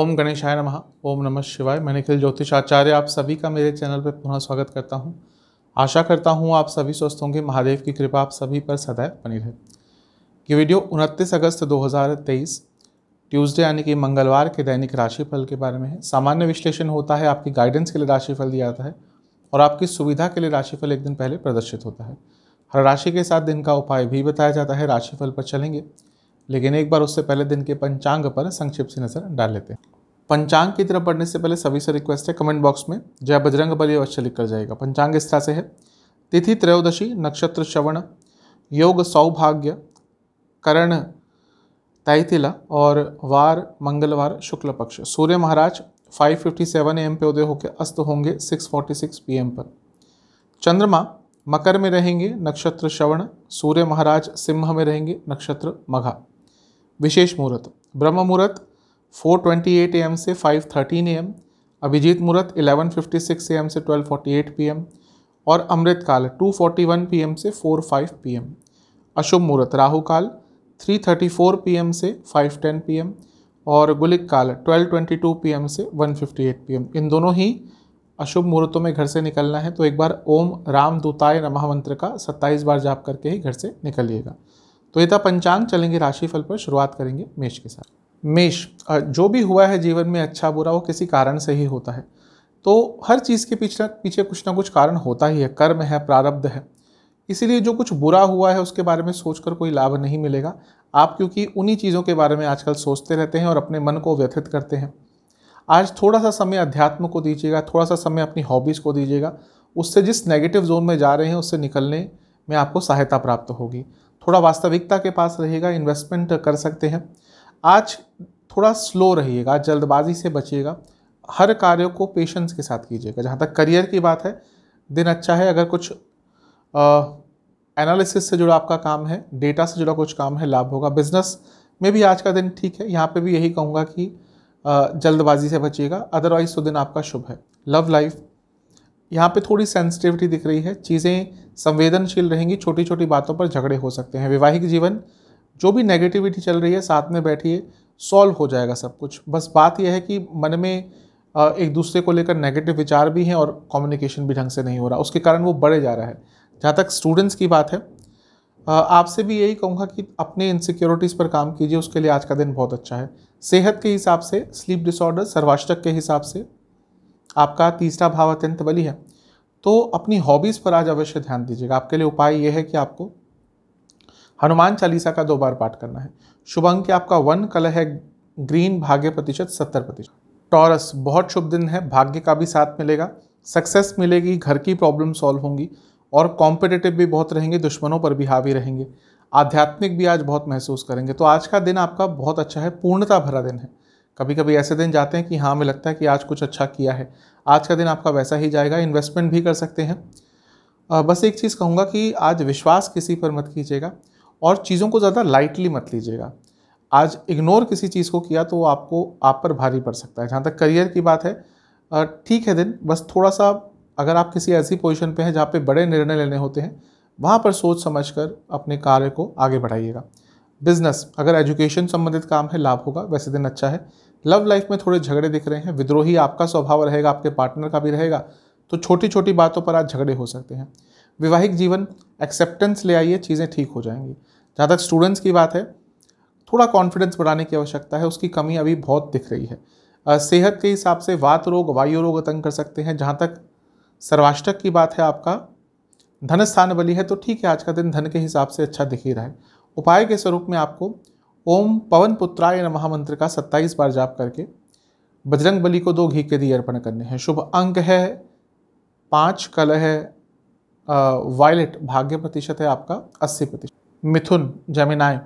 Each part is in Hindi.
ओम गणेशाय नमः ओम नमः शिवाय मैं निखिल ज्योतिष आचार्य आप सभी का मेरे चैनल पर पुनः स्वागत करता हूं आशा करता हूं आप सभी स्वस्थ होंगे महादेव की कृपा आप सभी पर सदैव बनी रहे ये वीडियो 29 अगस्त 2023 ट्यूसडे यानी कि मंगलवार के दैनिक राशिफल के बारे में है सामान्य विश्लेषण होता है आपकी गाइडेंस के लिए राशिफल दिया जाता है और आपकी सुविधा के लिए राशिफल एक दिन पहले प्रदर्शित होता है हर राशि के साथ दिन का उपाय भी बताया जाता है राशिफल पर चलेंगे लेकिन एक बार उससे पहले दिन के पंचांग पर संक्षिप्त सी नज़र डाल लेते हैं पंचांग की तरफ बढ़ने से पहले सभी से रिक्वेस्ट है कमेंट बॉक्स में जय बजरंग बली अवश्य लिख कर जाएगा पंचांग इस तरह से है तिथि त्रयोदशी नक्षत्र श्रवण योग सौभाग्य करण तैतिला और वार मंगलवार शुक्ल पक्ष सूर्य महाराज 557 एम पे उदय होकर अस्त होंगे 646 पीएम पर चंद्रमा मकर में रहेंगे नक्षत्र श्रवण सूर्य महाराज सिंह में रहेंगे नक्षत्र मघा विशेष मुहूर्त ब्रह्म मुहूर्त 4:28 एम से 5:13 एम अभिजीत मुहूर्त 11:56 एम से 12:48 एम और अमृत काल 2:41 एम से 4:05 एम अशुभ मुहूर्त राहु काल 3:34 एम से 5:10 एम और गुलिक काल 12:22 एम से 1:58 एम इन दोनों ही अशुभ मुहूर्तों में घर से निकलना है तो एक बार ओम राम दूताय नमः मंत्र का 27 बार जाप करके ही घर से निकलिएगा तो ये था पंचांग चलेंगे राशिफल पर शुरुआत करेंगे मेष के साथ मेष जो भी हुआ है जीवन में अच्छा बुरा वो किसी कारण से ही होता है तो हर चीज़ के पीछे पीछे कुछ ना कुछ कारण होता ही है कर्म है प्रारब्ध है इसीलिए जो कुछ बुरा हुआ है उसके बारे में सोचकर कोई लाभ नहीं मिलेगा आप क्योंकि उन्हीं चीज़ों के बारे में आजकल सोचते रहते हैं और अपने मन को व्यथित करते हैं आज थोड़ा सा समय अध्यात्म को दीजिएगा थोड़ा सा समय अपनी हॉबीज़ को दीजिएगा उससे जिस नेगेटिव जोन में जा रहे हैं उससे निकलने में आपको सहायता प्राप्त होगी थोड़ा वास्तविकता के पास रहेगा इन्वेस्टमेंट कर सकते हैं आज थोड़ा स्लो रहिएगा जल्दबाजी से बचिएगा हर कार्य को पेशेंस के साथ कीजिएगा जहाँ तक करियर की बात है दिन अच्छा है अगर कुछ एनालिसिस से जुड़ा आपका काम है डेटा से जुड़ा कुछ काम है लाभ होगा बिजनेस में भी आज का दिन ठीक है यहाँ पे भी यही कहूँगा कि जल्दबाजी से बचिएगा अदरवाइज़ तो दिन आपका शुभ है लव लाइफ यहाँ पे थोड़ी सेंसिटिविटी दिख रही है चीज़ें संवेदनशील रहेंगी छोटी छोटी बातों पर झगड़े हो सकते हैं वैवाहिक जीवन जो भी नेगेटिविटी चल रही है साथ में बैठिए सॉल्व हो जाएगा सब कुछ बस बात यह है कि मन में एक दूसरे को लेकर नेगेटिव विचार भी हैं और कम्युनिकेशन भी ढंग से नहीं हो रहा उसके कारण वो बढ़े जा रहा है जहाँ तक स्टूडेंट्स की बात है आपसे भी यही कहूँगा कि अपने इनसिक्योरिटीज़ पर काम कीजिए उसके लिए आज का दिन बहुत अच्छा है सेहत के हिसाब से स्लीप डिसऑर्डर सर्वाष्टक के हिसाब से आपका तीसरा भाव अत्यंत बली है तो अपनी हॉबीज़ पर आज अवश्य ध्यान दीजिएगा आपके लिए उपाय ये है कि आपको हनुमान चालीसा का दो बार पाठ करना है शुभ अंक आपका वन कलर है ग्रीन भाग्य प्रतिशत सत्तर प्रतिशत टॉरस बहुत शुभ दिन है भाग्य का भी साथ मिलेगा सक्सेस मिलेगी घर की प्रॉब्लम सॉल्व होंगी और कॉम्पिटिटिव भी बहुत रहेंगे दुश्मनों पर भी हावी रहेंगे आध्यात्मिक भी आज बहुत महसूस करेंगे तो आज का दिन आपका बहुत अच्छा है पूर्णता भरा दिन है कभी कभी ऐसे दिन जाते हैं कि हाँ हमें लगता है कि आज कुछ अच्छा किया है आज का दिन आपका वैसा ही जाएगा इन्वेस्टमेंट भी कर सकते हैं बस एक चीज़ कहूँगा कि आज विश्वास किसी पर मत कीजिएगा और चीज़ों को ज़्यादा लाइटली मत लीजिएगा आज इग्नोर किसी चीज़ को किया तो वो आपको आप पर भारी पड़ सकता है जहाँ तक करियर की बात है ठीक है दिन बस थोड़ा सा अगर आप किसी ऐसी पोजिशन पर हैं जहाँ पर बड़े निर्णय लेने होते हैं वहाँ पर सोच समझ कर अपने कार्य को आगे बढ़ाइएगा बिजनेस अगर एजुकेशन संबंधित काम है लाभ होगा वैसे दिन अच्छा है लव लाइफ में थोड़े झगड़े दिख रहे हैं विद्रोही आपका स्वभाव रहेगा आपके पार्टनर का भी रहेगा तो छोटी छोटी बातों पर आज झगड़े हो सकते हैं वैवाहिक जीवन एक्सेप्टेंस ले आइए चीज़ें ठीक हो जाएंगी जहाँ तक स्टूडेंट्स की बात है थोड़ा कॉन्फिडेंस बढ़ाने की आवश्यकता है उसकी कमी अभी बहुत दिख रही है सेहत के हिसाब से वात रोग वायु रोग तंग कर सकते हैं जहाँ तक सर्वाष्टक की बात है आपका धन स्थान बली है तो ठीक है आज का दिन धन के हिसाब से अच्छा दिख ही रहा है उपाय के स्वरूप में आपको ओम पवन पुत्राय महामंत्र का सत्ताईस बार जाप करके बजरंग बली को दो घी के दिए अर्पण करने हैं शुभ अंक है पाँच कल है वायलेट भाग्य प्रतिशत है आपका अस्सी प्रतिशत मिथुन जमिनाय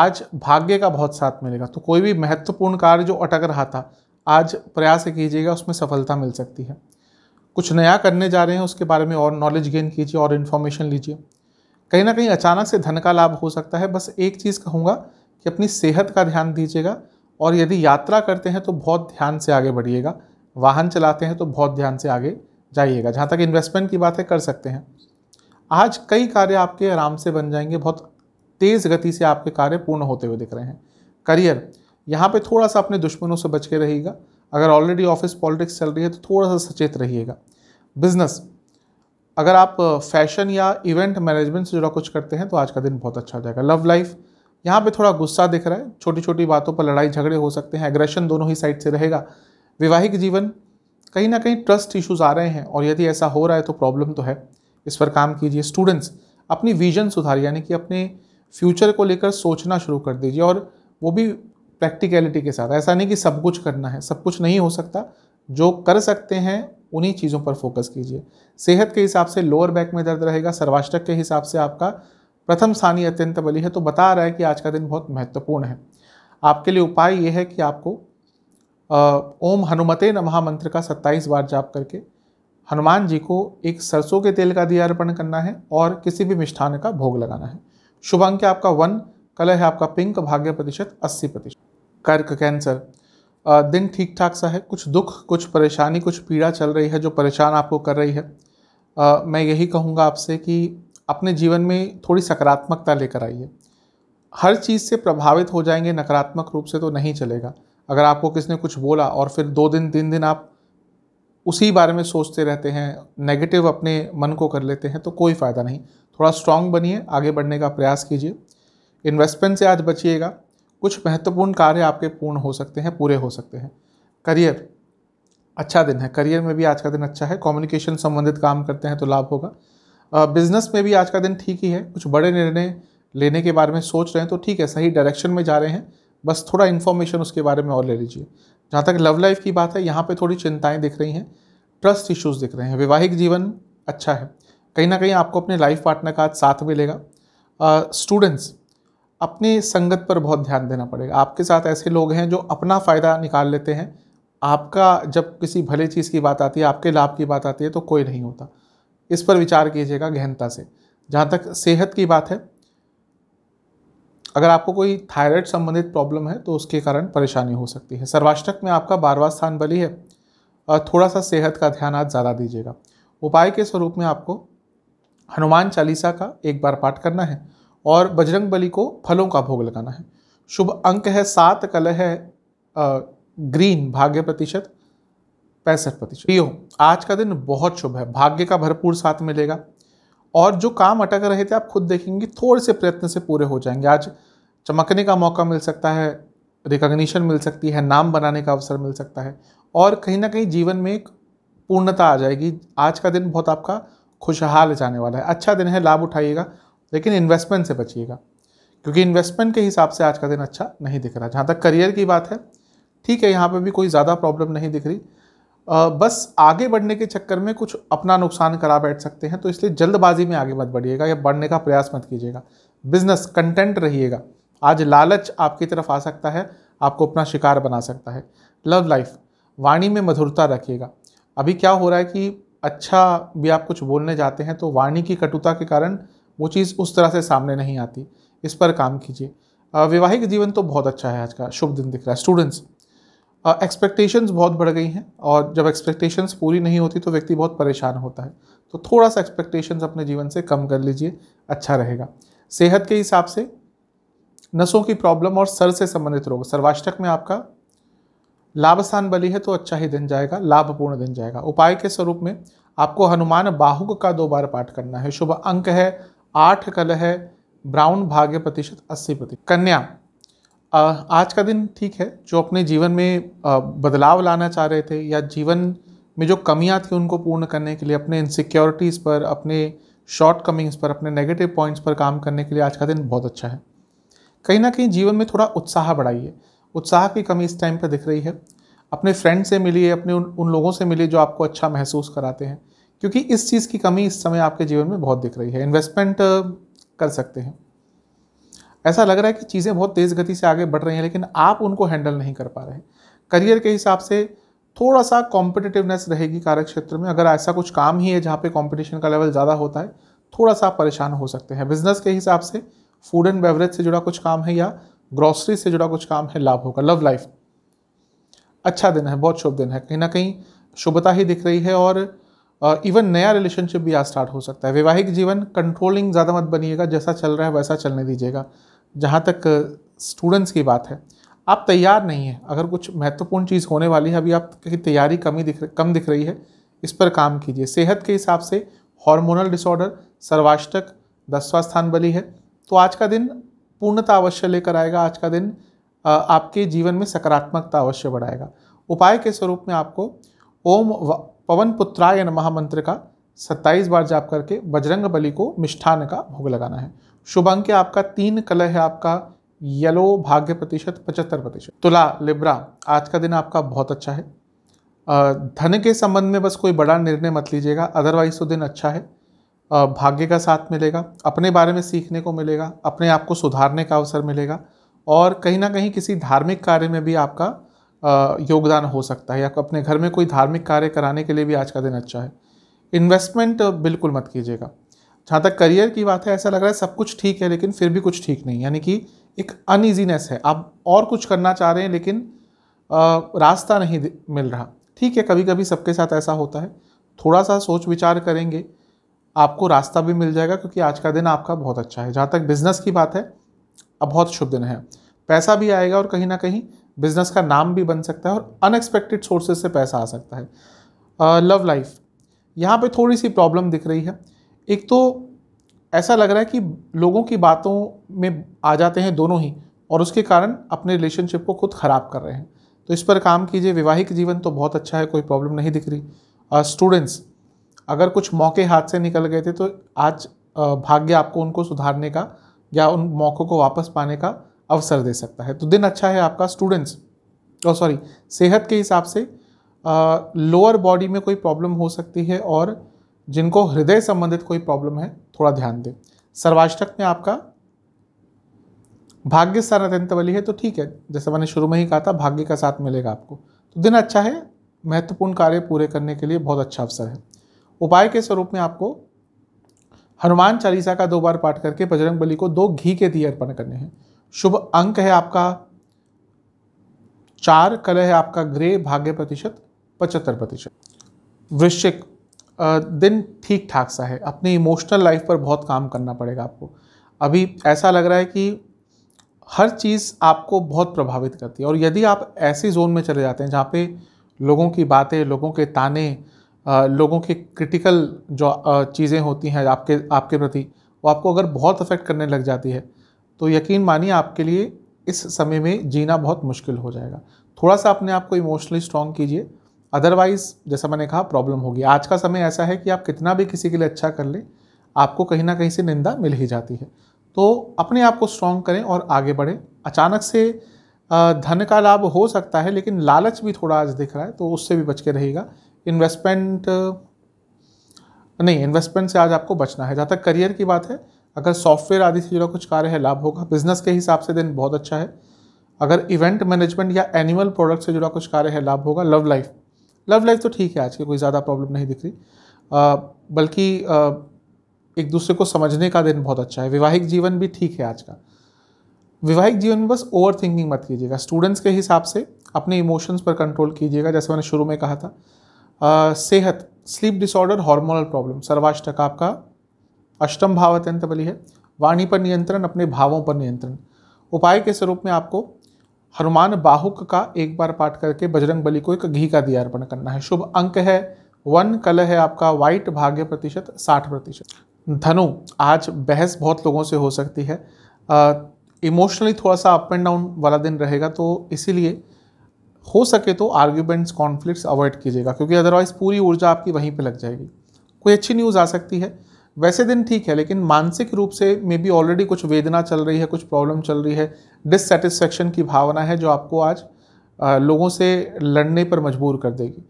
आज भाग्य का बहुत साथ मिलेगा तो कोई भी महत्वपूर्ण कार्य जो अटक रहा था आज प्रयास कीजिएगा उसमें सफलता मिल सकती है कुछ नया करने जा रहे हैं उसके बारे में और नॉलेज गेन कीजिए और इन्फॉर्मेशन लीजिए कहीं ना कहीं अचानक से धन का लाभ हो सकता है बस एक चीज़ कहूँगा कि अपनी सेहत का ध्यान दीजिएगा और यदि यात्रा करते हैं तो बहुत ध्यान से आगे बढ़िएगा वाहन चलाते हैं तो बहुत ध्यान से आगे जाइएगा जहाँ तक इन्वेस्टमेंट की बात है कर सकते हैं आज कई कार्य आपके आराम से बन जाएंगे बहुत तेज़ गति से आपके कार्य पूर्ण होते हुए दिख रहे हैं करियर यहाँ पे थोड़ा सा अपने दुश्मनों से बच के रहिएगा अगर ऑलरेडी ऑफिस पॉलिटिक्स चल रही है तो थोड़ा सा सचेत रहिएगा बिजनेस अगर आप फैशन या इवेंट मैनेजमेंट से जुड़ा कुछ करते हैं तो आज का दिन बहुत अच्छा जाएगा लव लाइफ यहाँ पे थोड़ा गुस्सा दिख रहा है छोटी छोटी बातों पर लड़ाई झगड़े हो सकते हैं एग्रेशन दोनों ही साइड से रहेगा वैवाहिक जीवन कहीं ना कहीं ट्रस्ट इश्यूज आ रहे हैं और यदि ऐसा हो रहा है तो प्रॉब्लम तो है इस पर काम कीजिए स्टूडेंट्स अपनी विजन सुधार यानी कि अपने फ्यूचर को लेकर सोचना शुरू कर दीजिए और वो भी प्रैक्टिकलिटी के साथ ऐसा नहीं कि सब कुछ करना है सब कुछ नहीं हो सकता जो कर सकते हैं उन्हीं चीज़ों पर फोकस कीजिए सेहत के हिसाब से लोअर बैक में दर्द रहेगा सर्वाष्टक के हिसाब से आपका प्रथम सानी अत्यंत बलि है तो बता रहा है कि आज का दिन बहुत महत्वपूर्ण है आपके लिए उपाय ये है कि आपको ओम हनुमते न महामंत्र का 27 बार जाप करके हनुमान जी को एक सरसों के तेल का दिया अर्पण करना है और किसी भी मिष्ठान का भोग लगाना है शुभ अंक है आपका वन कलर है आपका पिंक भाग्य प्रतिशत अस्सी प्रतिशत कर्क कैंसर दिन ठीक ठाक सा है कुछ दुख कुछ परेशानी कुछ पीड़ा चल रही है जो परेशान आपको कर रही है मैं यही कहूँगा आपसे कि अपने जीवन में थोड़ी सकारात्मकता लेकर आइए हर चीज़ से प्रभावित हो जाएंगे नकारात्मक रूप से तो नहीं चलेगा अगर आपको किसने कुछ बोला और फिर दो दिन तीन दिन आप उसी बारे में सोचते रहते हैं नेगेटिव अपने मन को कर लेते हैं तो कोई फ़ायदा नहीं थोड़ा स्ट्रांग बनिए आगे बढ़ने का प्रयास कीजिए इन्वेस्टमेंट से आज बचिएगा कुछ महत्वपूर्ण कार्य आपके पूर्ण हो सकते हैं पूरे हो सकते हैं करियर अच्छा दिन है करियर में भी आज का दिन अच्छा है कम्युनिकेशन संबंधित काम करते हैं तो लाभ होगा बिज़नेस में भी आज का दिन ठीक ही है कुछ बड़े निर्णय लेने के बारे में सोच रहे हैं तो ठीक है सही डायरेक्शन में जा रहे हैं बस थोड़ा इन्फॉर्मेशन उसके बारे में और ले लीजिए जहाँ तक लव लाइफ की बात है यहाँ पर थोड़ी चिंताएँ दिख रही हैं ट्रस्ट इश्यूज दिख रहे हैं वैवाहिक जीवन अच्छा है कहीं ना कहीं आपको अपने लाइफ पार्टनर का आज साथ मिलेगा स्टूडेंट्स अपने संगत पर बहुत ध्यान देना पड़ेगा आपके साथ ऐसे लोग हैं जो अपना फ़ायदा निकाल लेते हैं आपका जब किसी भले चीज़ की बात आती है आपके लाभ की बात आती है तो कोई नहीं होता इस पर विचार कीजिएगा गहनता से जहाँ तक सेहत की बात है अगर आपको कोई थायराइड संबंधित प्रॉब्लम है तो उसके कारण परेशानी हो सकती है सर्वाष्टक में आपका बारवा स्थान बली है और थोड़ा सा सेहत का ध्यान आज ज़्यादा दीजिएगा उपाय के स्वरूप में आपको हनुमान चालीसा का एक बार पाठ करना है और बजरंग बली को फलों का भोग लगाना है शुभ अंक है सात कल है ग्रीन भाग्य प्रतिशत पैंसठ प्रतिशत यो आज का दिन बहुत शुभ है भाग्य का भरपूर साथ मिलेगा और जो काम अटक रहे थे आप खुद देखेंगे थोड़े से प्रयत्न से पूरे हो जाएंगे आज चमकने का मौका मिल सकता है रिकॉग्निशन मिल सकती है नाम बनाने का अवसर मिल सकता है और कहीं ना कहीं जीवन में एक पूर्णता आ जाएगी आज का दिन बहुत आपका खुशहाल जाने वाला है अच्छा दिन है लाभ उठाइएगा लेकिन इन्वेस्टमेंट से बचिएगा क्योंकि इन्वेस्टमेंट के हिसाब से आज का दिन अच्छा नहीं दिख रहा जहाँ तक करियर की बात है ठीक है यहाँ पर भी कोई ज़्यादा प्रॉब्लम नहीं दिख रही बस आगे बढ़ने के चक्कर में कुछ अपना नुकसान करा बैठ सकते हैं तो इसलिए जल्दबाजी में आगे मत बढ़िएगा या बढ़ने का प्रयास मत कीजिएगा बिजनेस कंटेंट रहिएगा आज लालच आपकी तरफ आ सकता है आपको अपना शिकार बना सकता है लव लाइफ वाणी में मधुरता रखिएगा अभी क्या हो रहा है कि अच्छा भी आप कुछ बोलने जाते हैं तो वाणी की कटुता के कारण वो चीज़ उस तरह से सामने नहीं आती इस पर काम कीजिए वैवाहिक जीवन तो बहुत अच्छा है आज का शुभ दिन दिख रहा है स्टूडेंट्स एक्सपेक्टेशंस बहुत बढ़ गई हैं और जब एक्सपेक्टेशंस पूरी नहीं होती तो व्यक्ति बहुत परेशान होता है तो थोड़ा सा एक्सपेक्टेशंस अपने जीवन से कम कर लीजिए अच्छा रहेगा सेहत के हिसाब से नसों की प्रॉब्लम और सर से संबंधित रोग सर्वाष्टक में आपका लाभ स्थान बली है तो अच्छा ही दिन जाएगा लाभपूर्ण दिन जाएगा उपाय के स्वरूप में आपको हनुमान बाहुक का दो बार पाठ करना है शुभ अंक है आठ कल है ब्राउन भाग्य प्रतिशत अस्सी प्रतिशत कन्या आज का दिन ठीक है जो अपने जीवन में बदलाव लाना चाह रहे थे या जीवन में जो कमियां थी उनको पूर्ण करने के लिए अपने इनसिक्योरिटीज़ पर अपने शॉर्ट कमिंग्स पर अपने नेगेटिव पॉइंट्स पर काम करने के लिए आज का दिन बहुत अच्छा है कहीं ना कहीं जीवन में थोड़ा उत्साह बढ़ाइए उत्साह की कमी इस टाइम पर दिख रही है अपने फ्रेंड से मिलिए अपने उन, उन लोगों से मिलिए जो आपको अच्छा महसूस कराते हैं क्योंकि इस चीज़ की कमी इस समय आपके जीवन में बहुत दिख रही है इन्वेस्टमेंट कर सकते हैं ऐसा लग रहा है कि चीज़ें बहुत तेज़ गति से आगे बढ़ रही हैं लेकिन आप उनको हैंडल नहीं कर पा रहे करियर के हिसाब से थोड़ा सा कॉम्पिटिटिवनेस रहेगी कार्य क्षेत्र में अगर ऐसा कुछ काम ही है जहाँ पे कंपटीशन का लेवल ज़्यादा होता है थोड़ा सा आप परेशान हो सकते हैं बिजनेस के हिसाब से फूड एंड बेवरेज से जुड़ा कुछ काम है या ग्रॉसरी से जुड़ा कुछ काम है लाभ होगा लव लाइफ अच्छा दिन है बहुत शुभ दिन है कहीं ना कहीं शुभता ही दिख रही है और इवन नया रिलेशनशिप भी आज स्टार्ट हो सकता है वैवाहिक जीवन कंट्रोलिंग ज़्यादा मत बनिएगा जैसा चल रहा है वैसा चलने दीजिएगा जहाँ तक स्टूडेंट्स की बात है आप तैयार नहीं हैं अगर कुछ महत्वपूर्ण चीज़ होने वाली है अभी आप आपकी तैयारी कमी दिख कम दिख रही है इस पर काम कीजिए सेहत के हिसाब से हार्मोनल डिसऑर्डर सर्वाष्टक दसवा स्थान बली है तो आज का दिन पूर्णता अवश्य लेकर आएगा आज का दिन आपके जीवन में सकारात्मकता अवश्य बढ़ाएगा उपाय के स्वरूप में आपको ओम पवन पुत्रायन महामंत्र का सत्ताईस बार जाप करके बजरंग बली को मिष्ठान का भोग लगाना है शुभ अंक आपका तीन कलर है आपका येलो भाग्य प्रतिशत पचहत्तर प्रतिशत तुला लिब्रा आज का दिन आपका बहुत अच्छा है धन के संबंध में बस कोई बड़ा निर्णय मत लीजिएगा अदरवाइज तो दिन अच्छा है भाग्य का साथ मिलेगा अपने बारे में सीखने को मिलेगा अपने आप को सुधारने का अवसर मिलेगा और कहीं ना कहीं किसी धार्मिक कार्य में भी आपका योगदान हो सकता है या अपने घर में कोई धार्मिक कार्य कराने के लिए भी आज का दिन अच्छा है इन्वेस्टमेंट बिल्कुल मत कीजिएगा जहाँ तक करियर की बात है ऐसा लग रहा है सब कुछ ठीक है लेकिन फिर भी कुछ ठीक नहीं यानी कि एक अनइजीनेस है आप और कुछ करना चाह रहे हैं लेकिन आ, रास्ता नहीं मिल रहा ठीक है कभी कभी सबके साथ ऐसा होता है थोड़ा सा सोच विचार करेंगे आपको रास्ता भी मिल जाएगा क्योंकि आज का दिन आपका बहुत अच्छा है जहाँ तक बिज़नेस की बात है अब बहुत शुभ दिन है पैसा भी आएगा और कहीं ना कहीं बिज़नेस का नाम भी बन सकता है और अनएक्सपेक्टेड सोर्सेज से पैसा आ सकता है लव लाइफ यहाँ पे थोड़ी सी प्रॉब्लम दिख रही है एक तो ऐसा लग रहा है कि लोगों की बातों में आ जाते हैं दोनों ही और उसके कारण अपने रिलेशनशिप को खुद ख़राब कर रहे हैं तो इस पर काम कीजिए वैवाहिक जीवन तो बहुत अच्छा है कोई प्रॉब्लम नहीं दिख रही स्टूडेंट्स अगर कुछ मौके हाथ से निकल गए थे तो आज भाग्य आपको उनको सुधारने का या उन मौक़ों को वापस पाने का अवसर दे सकता है तो दिन अच्छा है आपका स्टूडेंट्स और सॉरी सेहत के हिसाब से लोअर बॉडी में कोई प्रॉब्लम हो सकती है और जिनको हृदय संबंधित कोई प्रॉब्लम है थोड़ा ध्यान दें सर्वाष्टक में आपका भाग्य अत्यंत वाली है तो ठीक है जैसे मैंने शुरू में ही कहा था भाग्य का साथ मिलेगा आपको तो दिन अच्छा है महत्वपूर्ण कार्य पूरे करने के लिए बहुत अच्छा अवसर है उपाय के स्वरूप में आपको हनुमान चालीसा का दो बार पाठ करके बजरंग बली को दो घी के दिए अर्पण करने हैं शुभ अंक है आपका चार कलर है आपका ग्रे भाग्य प्रतिशत पचहत्तर प्रतिशत वृश्चिक दिन ठीक ठाक सा है अपने इमोशनल लाइफ पर बहुत काम करना पड़ेगा आपको अभी ऐसा लग रहा है कि हर चीज़ आपको बहुत प्रभावित करती है और यदि आप ऐसे जोन में चले जाते हैं जहाँ पे लोगों की बातें लोगों के ताने लोगों के क्रिटिकल जो चीज़ें होती हैं आपके आपके प्रति वो आपको अगर बहुत अफेक्ट करने लग जाती है तो यकीन मानिए आपके लिए इस समय में जीना बहुत मुश्किल हो जाएगा थोड़ा सा अपने आप को इमोशनली स्ट्रॉन्ग कीजिए अदरवाइज़ जैसा मैंने कहा प्रॉब्लम होगी आज का समय ऐसा है कि आप कितना भी किसी के लिए अच्छा कर ले आपको कहीं ना कहीं से निंदा मिल ही जाती है तो अपने आप को स्ट्रॉन्ग करें और आगे बढ़ें अचानक से धन का लाभ हो सकता है लेकिन लालच भी थोड़ा आज दिख रहा है तो उससे भी बच के रहेगा इन्वेस्टमेंट नहीं इन्वेस्टमेंट से आज आपको बचना है जहाँ तक करियर की बात है अगर सॉफ्टवेयर आदि से जुड़ा कुछ कार्य है लाभ होगा बिजनेस के हिसाब से दिन बहुत अच्छा है अगर इवेंट मैनेजमेंट या एनिमल प्रोडक्ट से जुड़ा कुछ कार्य है लाभ होगा लव लाइफ लव लाइफ तो ठीक है आज की कोई ज़्यादा प्रॉब्लम नहीं दिख रही बल्कि एक दूसरे को समझने का दिन बहुत अच्छा है वैवाहिक जीवन भी ठीक है आज का वैवाहिक जीवन में बस ओवर थिंकिंग मत कीजिएगा स्टूडेंट्स के हिसाब से अपने इमोशंस पर कंट्रोल कीजिएगा जैसे मैंने शुरू में कहा था आ, सेहत स्लीप डिसऑर्डर हार्मोनल प्रॉब्लम सर्वाष्टक आपका अष्टम भाव अत्यंत बली है वाणी पर नियंत्रण अपने भावों पर नियंत्रण उपाय के स्वरूप में आपको हनुमान बाहुक का एक बार पाठ करके बजरंग बली को एक घी का दिया अर्पण करना है शुभ अंक है वन कल है आपका वाइट भाग्य प्रतिशत साठ प्रतिशत धनु आज बहस बहुत लोगों से हो सकती है इमोशनली थोड़ा सा अप एंड डाउन वाला दिन रहेगा तो इसीलिए हो सके तो आर्ग्यूमेंट्स कॉन्फ्लिक्ट्स अवॉइड कीजिएगा क्योंकि अदरवाइज़ पूरी ऊर्जा आपकी वहीं पर लग जाएगी कोई अच्छी न्यूज़ आ सकती है वैसे दिन ठीक है लेकिन मानसिक रूप से मे बी ऑलरेडी कुछ वेदना चल रही है कुछ प्रॉब्लम चल रही है डिससेटिस्फेक्शन की भावना है जो आपको आज लोगों से लड़ने पर मजबूर कर देगी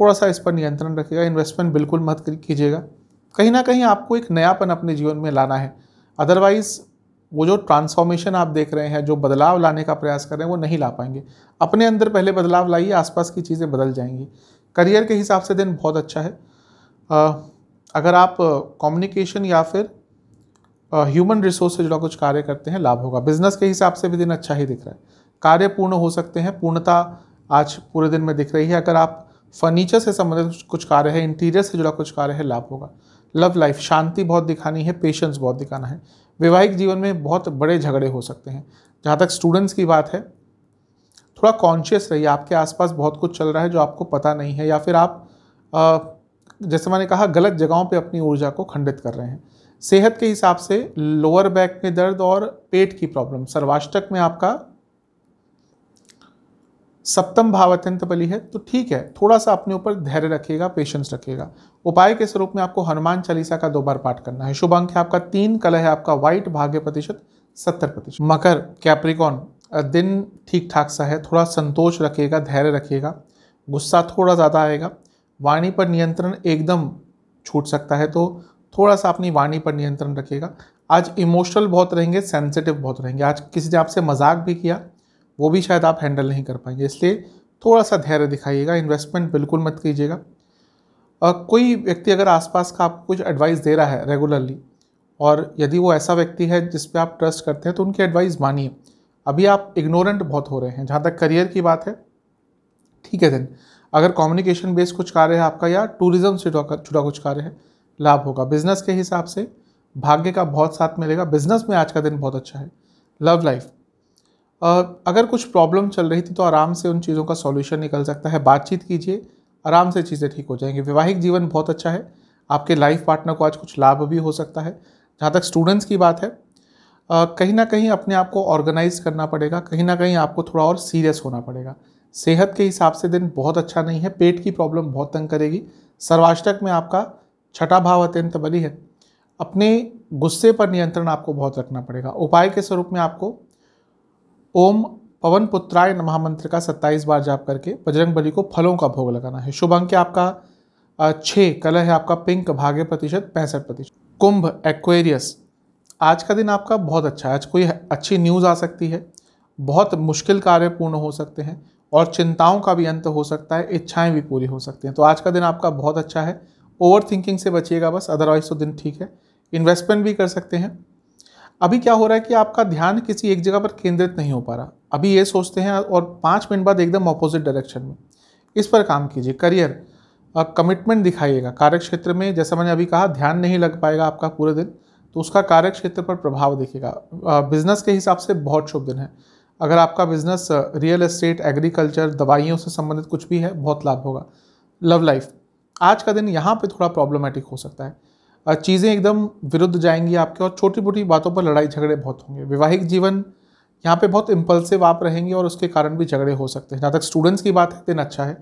थोड़ा सा इस पर नियंत्रण रखिएगा इन्वेस्टमेंट बिल्कुल मत कीजिएगा कहीं ना कहीं आपको एक नयापन अपने जीवन में लाना है अदरवाइज़ वो जो ट्रांसफॉर्मेशन आप देख रहे हैं जो बदलाव लाने का प्रयास कर रहे हैं वो नहीं ला पाएंगे अपने अंदर पहले बदलाव लाइए आसपास की चीज़ें बदल जाएंगी करियर के हिसाब से दिन बहुत अच्छा है आ, अगर आप कम्युनिकेशन या फिर ह्यूमन रिसोर्स से जुड़ा कुछ कार्य करते हैं लाभ होगा बिजनेस के हिसाब से भी दिन अच्छा ही दिख रहा है कार्य पूर्ण हो सकते हैं पूर्णता आज पूरे दिन में दिख रही है अगर आप फर्नीचर से संबंधित कुछ कार्य है इंटीरियर से जुड़ा कुछ कार्य है लाभ होगा लव लाइफ शांति बहुत दिखानी है पेशेंस बहुत दिखाना है वैवाहिक जीवन में बहुत बड़े झगड़े हो सकते हैं जहाँ तक स्टूडेंट्स की बात है थोड़ा कॉन्शियस रहिए आपके आसपास बहुत कुछ चल रहा है जो आपको पता नहीं है या फिर आप जैसे मैंने कहा गलत जगहों पे अपनी ऊर्जा को खंडित कर रहे हैं सेहत के हिसाब से लोअर बैक में दर्द और पेट की प्रॉब्लम सर्वाष्टक में आपका सप्तम भाव अत्यंत बली है तो ठीक है थोड़ा सा अपने ऊपर धैर्य रखिएगा पेशेंस रखिएगा उपाय के स्वरूप में आपको हनुमान चालीसा का दो बार पाठ करना है शुभ अंक है आपका तीन कल है आपका व्हाइट भाग्य प्रतिशत सत्तर प्रतिशत मकर कैप्रिकॉन दिन ठीक ठाक सा है थोड़ा संतोष रखिएगा धैर्य रखिएगा गुस्सा थोड़ा ज़्यादा आएगा वाणी पर नियंत्रण एकदम छूट सकता है तो थोड़ा सा अपनी वाणी पर नियंत्रण रखिएगा आज इमोशनल बहुत रहेंगे सेंसिटिव बहुत रहेंगे आज किसी ने आपसे मजाक भी किया वो भी शायद आप हैंडल नहीं कर पाएंगे इसलिए थोड़ा सा धैर्य दिखाइएगा इन्वेस्टमेंट बिल्कुल मत कीजिएगा कोई व्यक्ति अगर आसपास का आपको कुछ एडवाइस दे रहा है रेगुलरली और यदि वो ऐसा व्यक्ति है जिस पर आप ट्रस्ट करते हैं तो उनकी एडवाइस मानिए अभी आप इग्नोरेंट बहुत हो रहे हैं जहाँ तक करियर की बात है ठीक है देन अगर कम्युनिकेशन बेस्ड कुछ कार्य है आपका या टूरिज्म से जुड़ा कुछ कार्य है लाभ होगा बिजनेस के हिसाब से भाग्य का बहुत साथ मिलेगा बिजनेस में आज का दिन बहुत अच्छा है लव लाइफ अगर कुछ प्रॉब्लम चल रही थी तो आराम से उन चीज़ों का सॉल्यूशन निकल सकता है बातचीत कीजिए आराम से चीज़ें ठीक हो जाएंगी वैवाहिक जीवन बहुत अच्छा है आपके लाइफ पार्टनर को आज कुछ लाभ भी हो सकता है जहाँ तक स्टूडेंट्स की बात है कहीं ना कहीं अपने आप को ऑर्गेनाइज करना पड़ेगा कहीं ना कहीं आपको थोड़ा और सीरियस होना पड़ेगा सेहत के हिसाब से दिन बहुत अच्छा नहीं है पेट की प्रॉब्लम बहुत तंग करेगी सर्वाष्टक में आपका छठा भाव अत्यंत बली है अपने गुस्से पर नियंत्रण आपको बहुत रखना पड़ेगा उपाय के स्वरूप में आपको ओम पवन पुत्राय महामंत्र का 27 बार जाप करके बजरंग बली को फलों का भोग लगाना है शुभ अंक आपका छः कलर है आपका पिंक भाग्य प्रतिशत पैंसठ प्रतिशत कुंभ एक्वेरियस आज का दिन आपका बहुत अच्छा है आज कोई अच्छी न्यूज़ आ सकती है बहुत मुश्किल कार्य पूर्ण हो सकते हैं और चिंताओं का भी अंत हो सकता है इच्छाएं भी पूरी हो सकती हैं तो आज का दिन आपका बहुत अच्छा है ओवर थिंकिंग से बचिएगा बस अदरवाइज तो दिन ठीक है इन्वेस्टमेंट भी कर सकते हैं अभी क्या हो रहा है कि आपका ध्यान किसी एक जगह पर केंद्रित नहीं हो पा रहा अभी ये सोचते हैं और पाँच मिनट बाद एकदम अपोजिट डायरेक्शन में इस पर काम कीजिए करियर कमिटमेंट दिखाइएगा कार्य क्षेत्र में जैसा मैंने अभी कहा ध्यान नहीं लग पाएगा आपका पूरे दिन तो उसका कार्य क्षेत्र पर प्रभाव दिखेगा बिजनेस के हिसाब से बहुत शुभ दिन है अगर आपका बिजनेस रियल एस्टेट एग्रीकल्चर दवाइयों से संबंधित कुछ भी है बहुत लाभ होगा लव लाइफ आज का दिन यहाँ पे थोड़ा प्रॉब्लमेटिक हो सकता है चीज़ें एकदम विरुद्ध जाएंगी आपके और छोटी मोटी बातों पर लड़ाई झगड़े बहुत होंगे वैवाहिक जीवन यहाँ पे बहुत इम्पल्सिव आप रहेंगे और उसके कारण भी झगड़े हो सकते हैं जहाँ तक स्टूडेंट्स की बात है दिन अच्छा है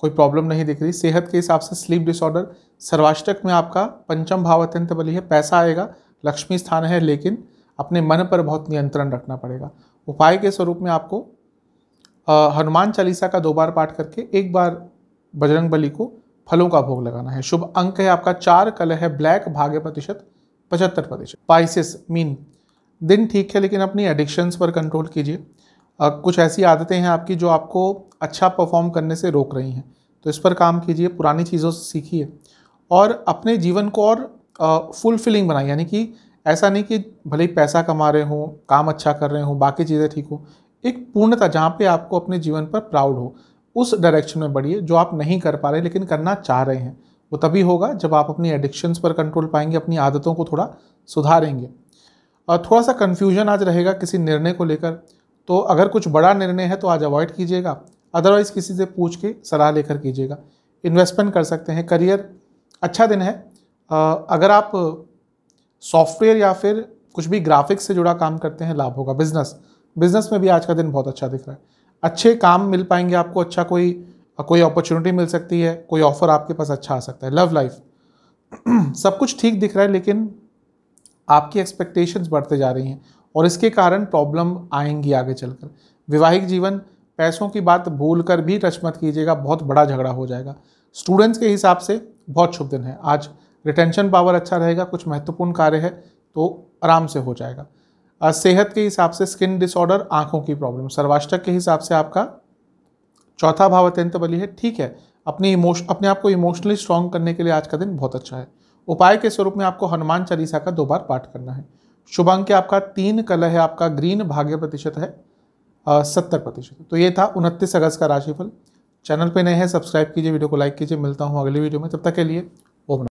कोई प्रॉब्लम नहीं दिख रही सेहत के हिसाब से स्लीप डिसऑर्डर सर्वाष्टक में आपका पंचम भाव अत्यंत बली है पैसा आएगा लक्ष्मी स्थान है लेकिन अपने मन पर बहुत नियंत्रण रखना पड़ेगा उपाय के स्वरूप में आपको हनुमान चालीसा का दो बार पाठ करके एक बार बजरंग बली को फलों का भोग लगाना है शुभ अंक है आपका चार कल है ब्लैक भाग्य प्रतिशत पचहत्तर प्रतिशत पाइसिस मीन दिन ठीक है लेकिन अपनी एडिक्शंस पर कंट्रोल कीजिए कुछ ऐसी आदतें हैं आपकी जो आपको अच्छा परफॉर्म करने से रोक रही हैं तो इस पर काम कीजिए पुरानी चीज़ों से सीखिए और अपने जीवन को और फुलफिलिंग बनाए यानी कि ऐसा नहीं कि भले ही पैसा कमा रहे हों काम अच्छा कर रहे हों बाकी चीज़ें ठीक हो एक पूर्णता जहाँ पे आपको अपने जीवन पर प्राउड हो उस डायरेक्शन में बढ़िए जो आप नहीं कर पा रहे लेकिन करना चाह रहे हैं वो तभी होगा जब आप अपनी एडिक्शंस पर कंट्रोल पाएंगे अपनी आदतों को थोड़ा सुधारेंगे और थोड़ा सा कन्फ्यूजन आज रहेगा किसी निर्णय को लेकर तो अगर कुछ बड़ा निर्णय है तो आज अवॉइड कीजिएगा अदरवाइज़ किसी से पूछ के सलाह लेकर कीजिएगा इन्वेस्टमेंट कर सकते हैं करियर अच्छा दिन है अगर आप सॉफ्टवेयर या फिर कुछ भी ग्राफिक्स से जुड़ा काम करते हैं लाभ होगा बिजनेस बिजनेस में भी आज का दिन बहुत अच्छा दिख रहा है अच्छे काम मिल पाएंगे आपको अच्छा कोई कोई अपॉर्चुनिटी मिल सकती है कोई ऑफर आपके पास अच्छा आ सकता है लव लाइफ सब कुछ ठीक दिख रहा है लेकिन आपकी एक्सपेक्टेशंस बढ़ते जा रही हैं और इसके कारण प्रॉब्लम आएंगी आगे चलकर वैवाहिक जीवन पैसों की बात भूल कर भी टच मत कीजिएगा बहुत बड़ा झगड़ा हो जाएगा स्टूडेंट्स के हिसाब से बहुत शुभ दिन है आज रिटेंशन पावर अच्छा रहेगा कुछ महत्वपूर्ण कार्य है तो आराम से हो जाएगा सेहत के हिसाब से स्किन डिसऑर्डर आंखों की प्रॉब्लम सर्वाष्टक के हिसाब से आपका चौथा भाव अत्यंत बली है ठीक है अपनी इमोश अपने आप को इमोशनली स्ट्रांग करने के लिए आज का दिन बहुत अच्छा है उपाय के स्वरूप में आपको हनुमान चालीसा का दो बार पाठ करना है शुभ अंक आपका तीन कलर है आपका ग्रीन भाग्य प्रतिशत है सत्तर प्रतिशत तो ये था उनतीस अगस्त का राशिफल चैनल पे नए हैं सब्सक्राइब कीजिए वीडियो को लाइक कीजिए मिलता हूँ अगले वीडियो में तब तक के लिए